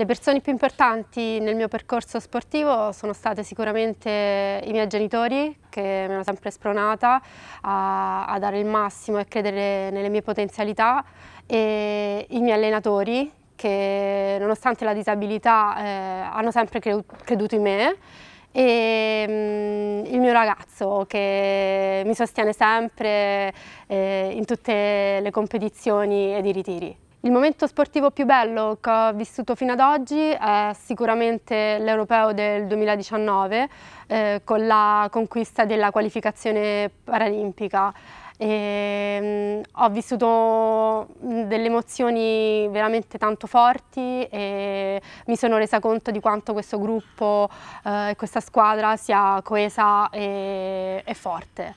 Le persone più importanti nel mio percorso sportivo sono state sicuramente i miei genitori che mi hanno sempre spronata a, a dare il massimo e credere nelle mie potenzialità e i miei allenatori che nonostante la disabilità eh, hanno sempre creduto in me e mh, mm, il mio ragazzo che mi sostiene sempre eh, in tutte le competizioni ed i ritiri. Il momento sportivo più bello che ho vissuto fino ad oggi è sicuramente l'Europeo del 2019 eh, con la conquista della qualificazione paralimpica. E, mh, mm, ho vissuto mm, delle emozioni veramente tanto forti e mi sono resa conto di quanto questo gruppo eh, questa squadra sia coesa e, e forte.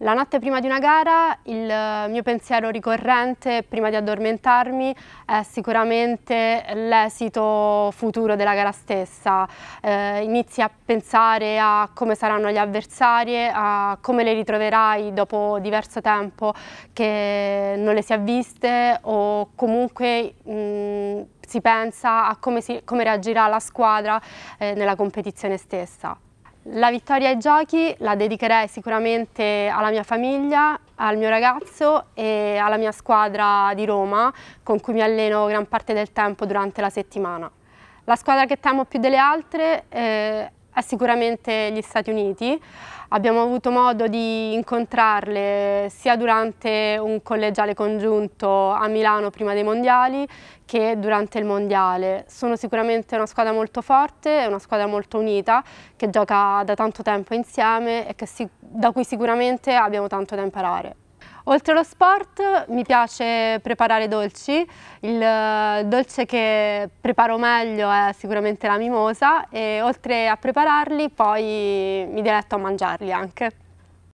La notte prima di una gara il eh, mio pensiero ricorrente prima di addormentarmi è sicuramente l'esito futuro della gara stessa. Eh, inizi a pensare a come saranno gli avversari, a come le ritroverai dopo diverso tempo che non le si è viste o comunque mh, mm, si pensa a come, si, come, reagirà la squadra eh, nella competizione stessa. La vittoria ai giochi la dedicherei sicuramente alla mia famiglia, al mio ragazzo e alla mia squadra di Roma con cui mi alleno gran parte del tempo durante la settimana. La squadra che temo più delle altre eh, è sicuramente gli Stati Uniti. Abbiamo avuto modo di incontrarle sia durante un collegiale congiunto a Milano prima dei mondiali che durante il mondiale. Sono sicuramente una squadra molto forte, una squadra molto unita che gioca da tanto tempo insieme e che, da cui sicuramente abbiamo tanto da imparare. Oltre allo sport mi piace preparare dolci, il eh, dolce che preparo meglio è sicuramente la mimosa e oltre a prepararli poi mi diletto a mangiarli anche.